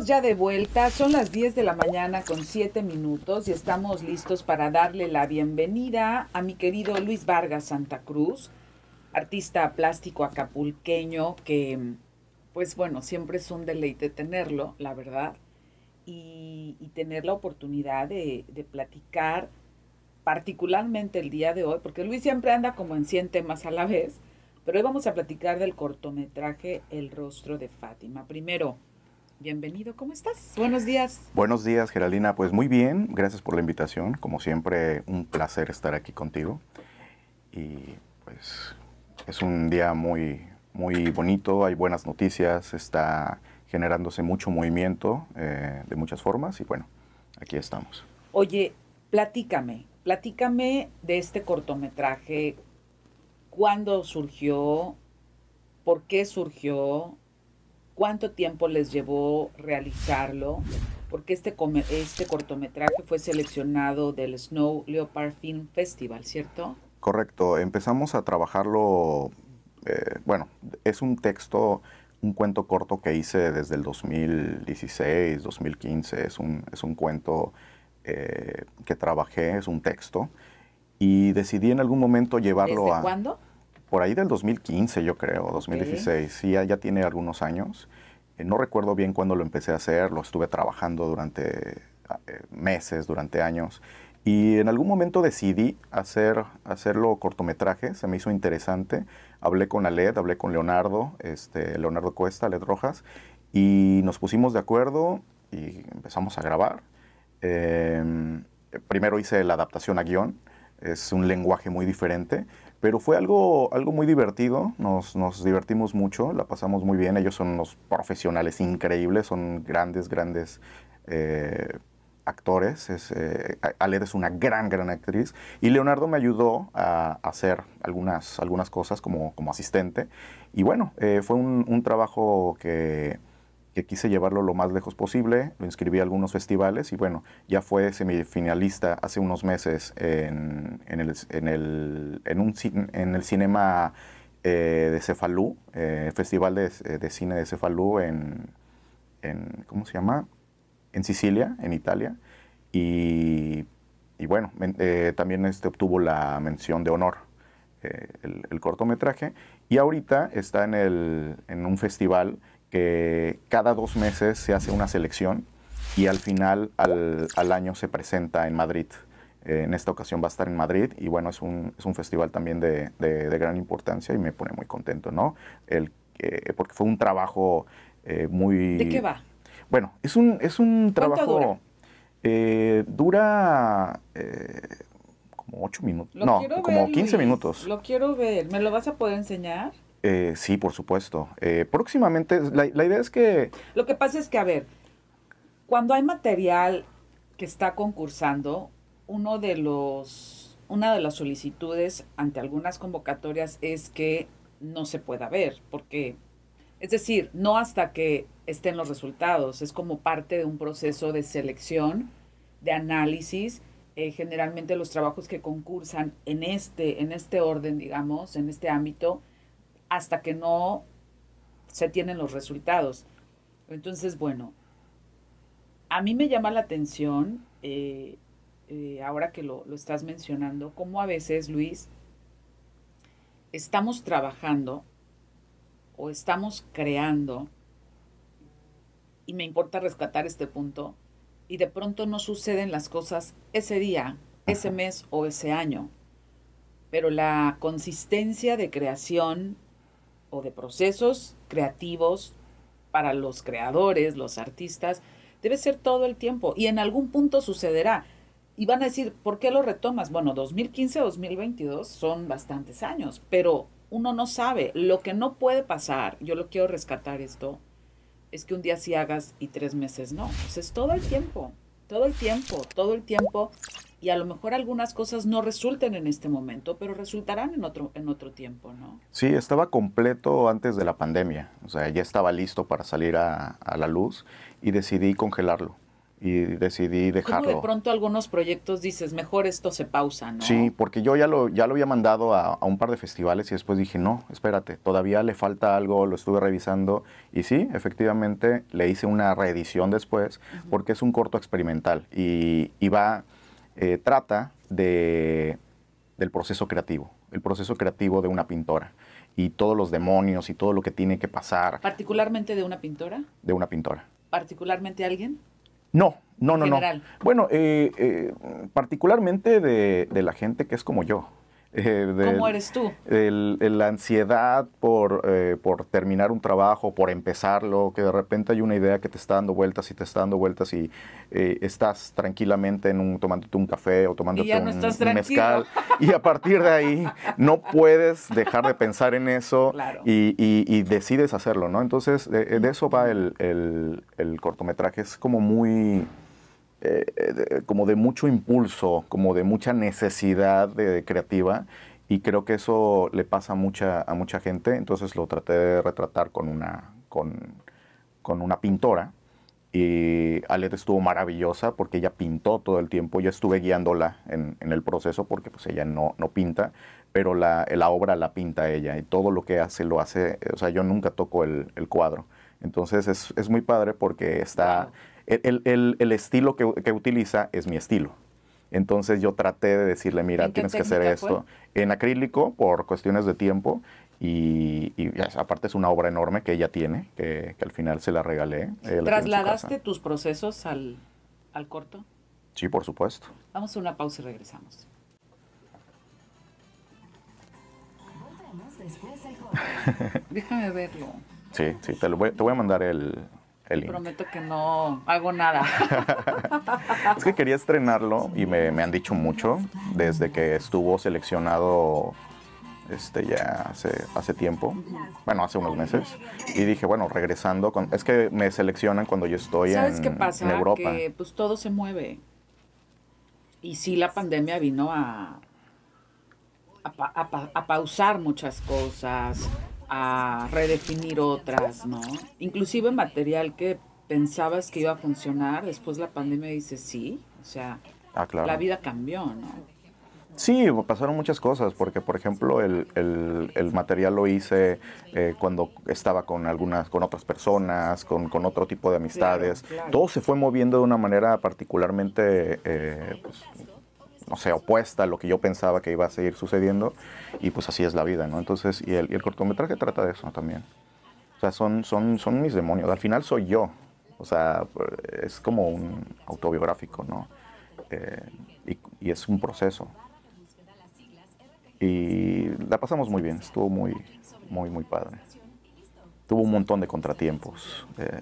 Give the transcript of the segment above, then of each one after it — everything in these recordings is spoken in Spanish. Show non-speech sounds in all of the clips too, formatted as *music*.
ya de vuelta, son las 10 de la mañana con 7 minutos y estamos listos para darle la bienvenida a mi querido Luis Vargas Santa Cruz, artista plástico acapulqueño que, pues bueno, siempre es un deleite tenerlo, la verdad, y, tener la oportunidad de, de platicar particularmente el día de hoy, porque Luis siempre anda como en 100 temas a la vez, pero hoy vamos a platicar del cortometraje El rostro de Fátima. Primero, Bienvenido, ¿cómo estás? Buenos días. Buenos días, Geraldina. Pues muy bien, gracias por la invitación. Como siempre, un placer estar aquí contigo. Y pues es un día muy, muy bonito, hay buenas noticias, está generándose mucho movimiento eh, de muchas formas y bueno, aquí estamos. Oye, platícame, platícame de este cortometraje, cuándo surgió, por qué surgió, cuánto tiempo les llevó realizarlo, porque este, este cortometraje fue seleccionado del Snow Leopard Film Festival, ¿cierto? Correcto, empezamos a trabajarlo, eh, bueno, es un texto, un cuento corto que hice desde el 2016, 2015, es un, es un cuento eh, que trabajé, es un texto, y decidí en algún momento llevarlo a... ¿Cuándo? por ahí del 2015, yo creo, 2016, ya, ya tiene algunos años. Eh, no recuerdo bien cuándo lo empecé a hacer, lo estuve trabajando durante ah, eh, meses, durante años. Y en algún momento decidí hacer, hacerlo cortometraje, se me hizo interesante. Hablé con Aled, hablé con Leonardo, este, Leonardo Cuesta, Aled Rojas, y nos pusimos de acuerdo y empezamos a grabar. Em, primero hice la adaptación a guión, es un lenguaje muy diferente, pero fue algo, algo muy divertido, nos, divertimos mucho, la pasamos muy bien, ellos son unos profesionales increíbles, son grandes, grandes eh, actores, es, eh, es una gran, gran actriz, y Leonardo me ayudó a, hacer algunas, algunas cosas como, como asistente, y bueno, eh, fue un trabajo que que quise llevarlo lo más lejos posible, lo inscribí a algunos festivales y bueno, ya fue semifinalista hace unos meses en, en, el, en, el, un, en el cinema eh, de Cefalú, eh, Festival de, de, Cine de Cefalú en, ¿cómo se llama? En Sicilia, en Italia. Y, bueno, eh, también este obtuvo la mención de honor. El, el, cortometraje y ahorita está en, el, en un festival que cada dos meses se hace una selección y al final al, año se presenta en Madrid. Eh, en esta ocasión va a estar en Madrid y bueno, es un, es un festival también de, gran importancia y me pone muy contento, ¿no? El, eh, porque fue un trabajo eh, muy... ¿De qué va? Bueno, es un, es un trabajo... Dura, como ocho minutos. no, como 15 minutos. Lo quiero ver. ¿Me lo vas a poder enseñar? Eh, sí, por supuesto. Eh, próximamente, la, idea es que... Lo que pasa es que, a ver, cuando hay material que está concursando, uno de los, una de las solicitudes ante algunas convocatorias es que no se pueda ver, porque, es decir, no hasta que estén los resultados, es como parte de un proceso de selección, de análisis, eh, generalmente los trabajos que concursan en este, en este orden, digamos, en este ámbito, hasta que no se tienen los resultados. Entonces, bueno, a mí me llama la atención, eh, eh, ahora que lo, lo estás mencionando, cómo a veces, Luis, estamos trabajando o estamos creando, y me importa rescatar este punto, y de pronto no suceden las cosas ese día, ese mes o ese año. Pero la consistencia de creación o de procesos creativos para los creadores, los artistas, debe ser todo el tiempo y en algún punto sucederá. Y van a decir, ¿por qué lo retomas? Bueno, 2015 2022 son bastantes años, pero uno no sabe. Lo que no puede pasar, yo lo quiero rescatar esto, es que un día sí hagas y tres meses no. Pues es todo el tiempo, todo el tiempo, todo el tiempo y a lo mejor algunas cosas no resulten en este momento, pero resultarán en otro, en otro tiempo, ¿no? Sí, estaba completo antes de la pandemia, o sea, ya estaba listo para salir a, a la luz y decidí congelarlo y decidí pues dejarlo. ¿Cómo de pronto algunos proyectos dices, mejor esto se pausa, ¿no? Sí, porque yo ya lo, ya lo había mandado a, a, un par de festivales y después dije, no, espérate, todavía le falta algo, lo estuve revisando y sí, efectivamente le hice una reedición después porque es un corto experimental y, y va eh, trata de, del proceso creativo, el proceso creativo de una pintora y todos los demonios y todo lo que tiene que pasar. ¿Particularmente de una pintora? De una pintora. ¿Particularmente alguien? No, no, no, no. Bueno, eh, eh, particularmente de la gente que es como yo. Eh, ¿Cómo eres tú? la ansiedad eh, por, terminar un trabajo, por empezarlo, que de repente hay una idea que te está dando vueltas y te está dando vueltas y eh, estás tranquilamente en un, tomándote un café o tomándote un, mezcal. Y a partir de ahí no puedes dejar de pensar en eso *laughs* y, decides hacerlo, ¿no? Entonces, de, eso va el cortometraje. Es como muy eh, eh, como de mucho impulso, como de mucha necesidad de, creativa y creo que eso le pasa a mucha, a mucha gente, entonces lo traté de retratar con una, con, con una pintora y Alet estuvo maravillosa porque ella pintó todo el tiempo, yo estuve guiándola en, en el proceso porque pues ella no, no pinta, pero la, la, obra la pinta ella y todo lo que hace lo hace, o sea, yo nunca toco el, el cuadro. Entonces es, es, muy padre porque está, el, estilo que, que, utiliza es mi estilo. Entonces yo traté de decirle, mira, tienes que hacer esto en acrílico por cuestiones de tiempo y, aparte es una obra enorme que ella tiene, que, al final se la regalé. Eh, ¿Trasladaste tus procesos al, al corto? Sí, por supuesto. Vamos a una pausa y regresamos. *laughs* Déjame verlo. Sí, sí, te, voy, te voy a mandar el, Prometo que no hago nada. *laughs* es que quería estrenarlo y me, han dicho mucho desde que estuvo seleccionado este ya hace, hace tiempo, bueno, hace unos meses, y dije, bueno, regresando, con, es que me seleccionan cuando yo estoy ¿Sabes en, qué pasa? Europa. pues todo se mueve. Y sí, la pandemia vino a, a, a pausar muchas cosas, a redefinir otras, ¿no? Inclusive material que pensabas que iba a funcionar, después la pandemia dice sí, o sea, ah, la vida cambió, ¿no? Sí, pasaron muchas cosas, porque por ejemplo el, el, material lo hice eh, cuando estaba con algunas, con otras personas, con, otro tipo de amistades. Todo se fue moviendo de una manera particularmente eh, pues, no sé, opuesta a lo que yo pensaba que iba a seguir sucediendo y pues así es la vida, ¿no? Entonces, y el, cortometraje trata de eso también. O sea, son, son, son mis demonios, al final soy yo, o sea, es como un autobiográfico, ¿no? Eh, y, es un proceso. Y la pasamos muy bien, estuvo muy, muy, muy padre. Tuvo un montón de contratiempos. Eh,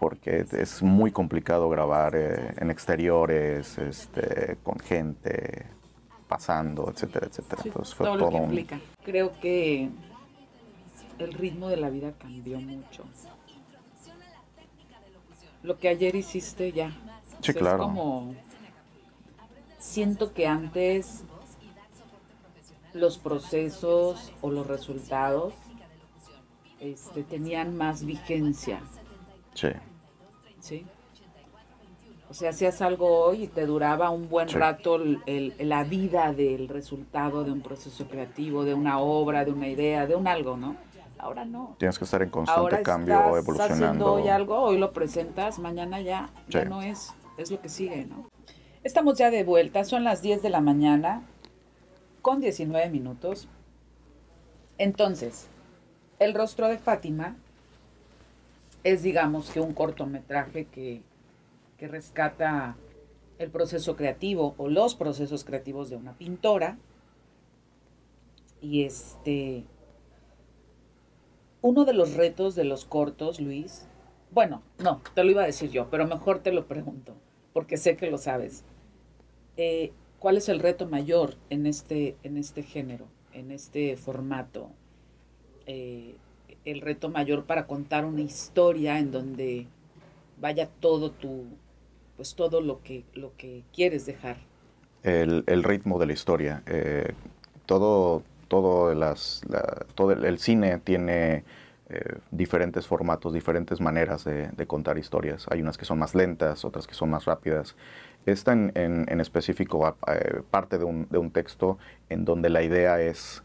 porque es muy complicado grabar eh, en exteriores, este, con gente pasando, etcétera, etcétera. todo, Creo que el ritmo de la vida cambió mucho. Lo que ayer hiciste ya. Sí, claro. como siento que antes los procesos o los resultados este, tenían más vigencia. Sí. O sea, hacías algo hoy y te duraba un buen rato la vida del resultado de un proceso creativo, de una obra, de una idea, de un algo, ¿no? Ahora no. Tienes que estar en constante cambio, estás evolucionando. Haciendo hoy algo, hoy lo presentas, mañana ya, ya no es, es lo que sigue, ¿no? Estamos ya de vuelta, son las 10 de la mañana con 19 minutos. Entonces, el rostro de Fátima es digamos que un cortometraje que, rescata el proceso creativo o los procesos creativos de una pintora. Y este, uno de los retos de los cortos, Luis, bueno, no, te lo iba a decir yo, pero mejor te lo pregunto, porque sé que lo sabes. Eh, ¿Cuál es el reto mayor en este, en este género, en este formato? Eh, el reto mayor para contar una historia en donde vaya todo tu, pues todo lo que, lo que quieres dejar? El, ritmo de la historia. Eh, todo, todo, las, todo el, cine tiene eh, diferentes formatos, diferentes maneras de, contar historias. Hay unas que son más lentas, otras que son más rápidas. Esta en, específico eh, parte de un, de un texto en donde la idea es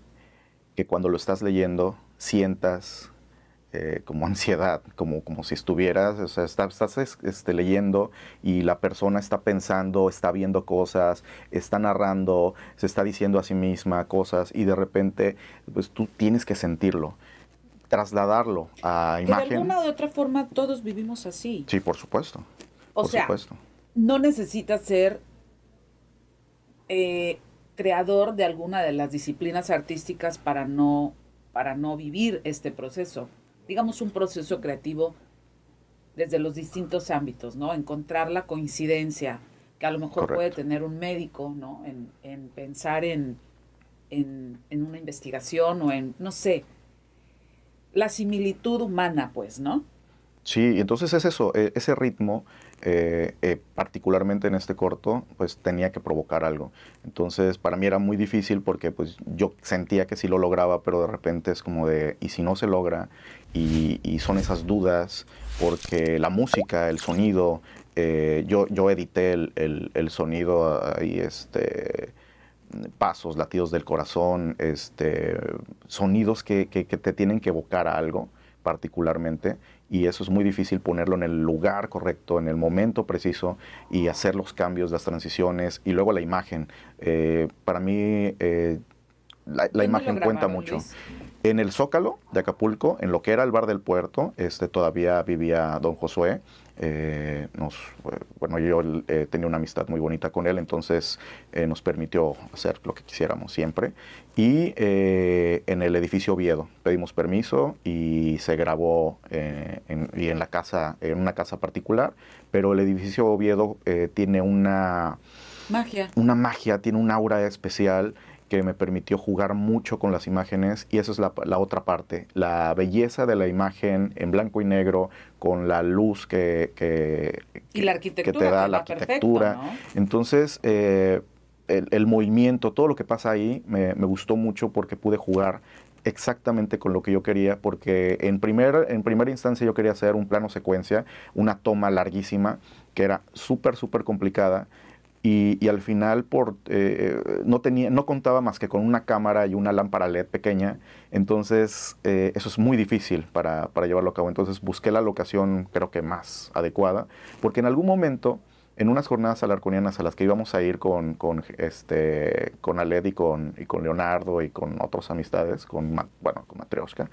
que cuando lo estás leyendo sientas eh, como *laughs* ansiedad, como, como si estuvieras, o sea, estás, este, leyendo y la persona está pensando, está viendo cosas, está narrando, se está diciendo a sí misma cosas y de repente pues tú tienes que sentirlo trasladarlo a imagen. de alguna u otra forma todos vivimos así. Sí, por supuesto. O sea, no necesitas ser eh, creador de alguna de las disciplinas artísticas para no para no vivir este proceso. Digamos un proceso creativo desde los distintos ámbitos, ¿no? Encontrar la coincidencia que a lo mejor puede tener un médico, ¿no? En, pensar en, en, una investigación o en, no sé, la similitud humana, pues, ¿no? Sí, entonces es eso, e-, ese ritmo, eh, eh, particularmente en este corto, pues tenía que provocar algo. Entonces para mí era muy difícil porque pues, yo sentía que sí lo lograba, pero de repente es como de, ¿y si no se logra? Y, son esas dudas, porque la música, el sonido, eh, yo, yo edité el, sonido ahí, este pasos, latidos del corazón, este, sonidos que, que te tienen que evocar algo particularmente, y eso es muy difícil ponerlo en el lugar correcto, en el momento preciso, y hacer los cambios, las transiciones, y luego la imagen. Eh, para mí, eh, la, imagen cuenta mucho. En el Zócalo de Acapulco, en lo que era el bar del puerto, este, todavía vivía don Josué, eh, nos, bueno, yo eh, tenía una amistad muy bonita con él, entonces eh, nos permitió hacer lo que quisiéramos siempre. Y en el edificio Oviedo pedimos permiso y se grabó en, y en, la casa, en una casa particular, pero el edificio Oviedo tiene una magia. Una magia, tiene un aura especial me permitió jugar mucho con las imágenes y esa es la, otra parte, la belleza de la imagen en blanco y negro con la luz que, que, te da la arquitectura. Entonces, eh, el, movimiento, todo lo que pasa ahí me, gustó mucho porque pude jugar exactamente con lo que yo quería, porque en, primer, en primera instancia yo quería hacer un plano secuencia, una toma larguísima, que era súper, súper complicada. Y, al final por, eh, no, tenía, no contaba más que con una cámara y una lámpara LED pequeña, entonces eh, eso es muy difícil para, para llevarlo a cabo. Entonces busqué la locación creo que más adecuada, porque en algún momento en unas jornadas alarconianas a las que íbamos a ir con, con, este, con Aled y con, y con Leonardo y con otras amistades, con, bueno, con Matrioshka,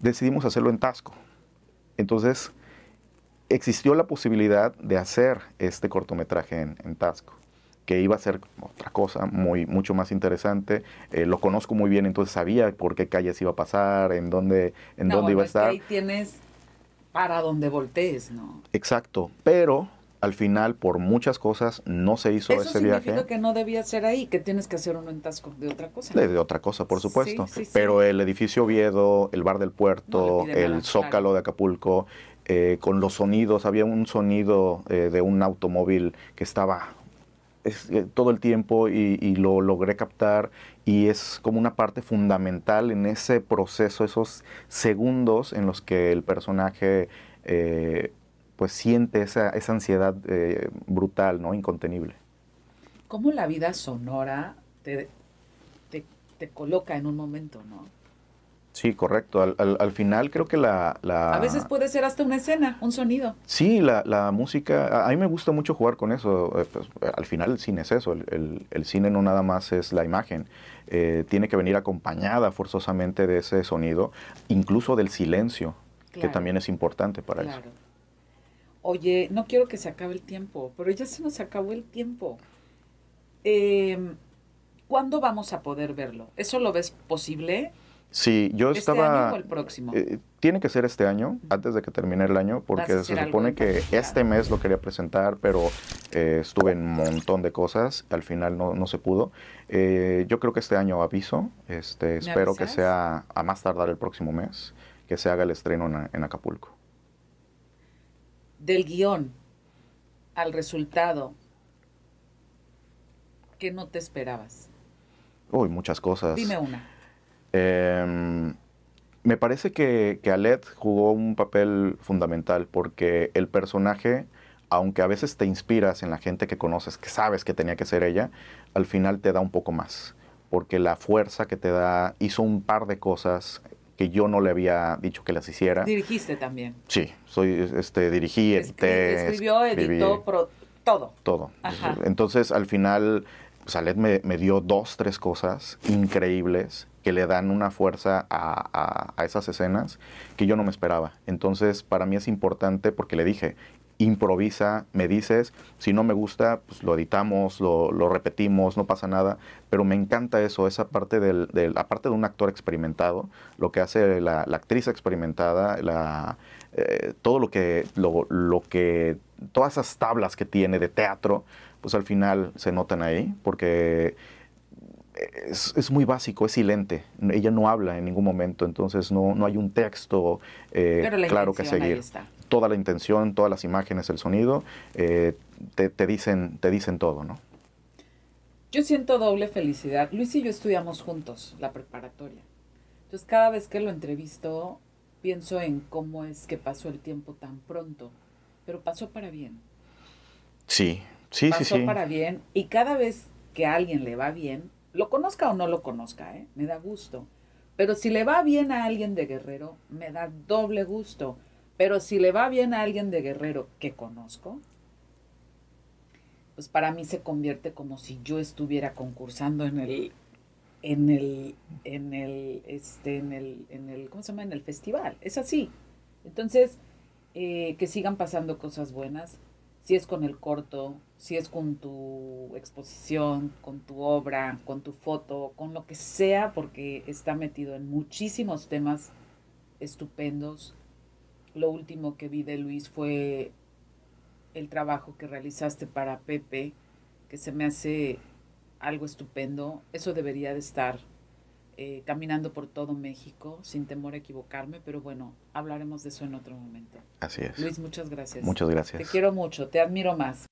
decidimos hacerlo en Tasco. Entonces, existió la posibilidad de hacer este cortometraje en, en Tasco que iba a ser otra cosa muy mucho más interesante. Eh, lo conozco muy bien, entonces sabía por qué calles iba a pasar, en dónde, en dónde iba a estar. ahí tienes para donde voltees, ¿no? Exacto, pero al final por muchas cosas no se hizo ese viaje. Eso significa que no debía ser ahí, que tienes que hacer uno en Tasco de otra cosa. De, otra cosa, por supuesto. pero el edificio Oviedo, el bar del puerto, el Zócalo de Acapulco, eh, con los sonidos. Había un sonido eh, de un automóvil que estaba eh, todo el tiempo y, lo logré captar y es como una parte fundamental en ese proceso, esos segundos en los que el personaje pues siente esa, esa ansiedad brutal, ¿no? Incontenible. ¿Cómo la vida sonora te, te coloca en un momento, no? Sí, correcto. Al, al, final creo que la, A veces puede ser hasta una escena, un sonido. Sí, la, música... A, mí me gusta mucho jugar con eso. Eh, pues, al final el cine es eso. El, el, cine no nada más es la imagen. Eh, tiene que venir acompañada forzosamente de ese sonido, incluso del silencio, que también es importante para claro. eso. Oye, no quiero que se acabe el tiempo, pero ya se nos acabó el tiempo. Eh, ¿Cuándo vamos a poder verlo? ¿Eso lo ves posible? Sí, yo ¿Este estaba... ¿Este el próximo? Eh, tiene que ser este año, antes de que termine el año, porque se supone que este mes lo quería presentar, pero eh, estuve en un montón de cosas, al final no, se pudo. Eh, yo creo que este año aviso, este, espero que sea a más tardar el próximo mes, que se haga el estreno en, Acapulco. Del guión al resultado, que no te esperabas? Uy, muchas cosas. Dime una. Em, me parece que, que Alet jugó un papel fundamental porque el personaje, aunque a veces te inspiras en la gente que conoces, que sabes que tenía que ser ella, al final te da un poco más. Porque la fuerza que te da hizo un par de cosas que yo no le había dicho que las hiciera. Dirigiste también. Sí, soy, este, dirigí, edité. Escribió, editó, todo. Todo. Entonces, al final Salet me, dio dos, tres cosas increíbles que le dan una fuerza a, esas escenas que yo no me esperaba. Entonces, para mí es importante porque le dije, improvisa, me dices, si no me gusta, pues lo editamos, lo, repetimos, no pasa nada, pero me encanta eso, esa parte del, aparte de un actor experimentado, lo que hace la, actriz experimentada, la, eh, todo lo que, lo, lo que, todas esas tablas que tiene de teatro, pues al final se notan ahí, porque es, muy básico, es silente. Ella no habla en ningún momento, entonces no, hay un texto eh, claro que seguir. Toda la intención, todas las imágenes, el sonido, eh, te, dicen, te dicen todo, ¿no? Yo siento doble felicidad. Luis y yo estudiamos juntos la preparatoria. Entonces cada vez que lo entrevisto pienso en cómo es que pasó el tiempo tan pronto, pero pasó para bien. Sí, sí, pasó sí, para bien y cada vez que a alguien le va bien, lo conozca o no lo conozca, ¿eh? me da gusto. Pero si le va bien a alguien de Guerrero, me da doble gusto. Pero si le va bien a alguien de Guerrero que conozco, pues para mí se convierte como si yo estuviera concursando en el en el en el este en el en el ¿cómo se llama? en el festival. Es así. Entonces, eh, que sigan pasando cosas buenas, si es con el corto, si es con tu exposición, con tu obra, con tu foto, con lo que sea, porque está metido en muchísimos temas estupendos. Lo último que vi de Luis fue el trabajo que realizaste para Pepe, que se me hace algo estupendo. Eso debería de estar eh, caminando por todo México, sin temor a equivocarme, pero bueno, hablaremos de eso en otro momento. Así es. Luis, muchas gracias. Muchas gracias. Te quiero mucho, te admiro más.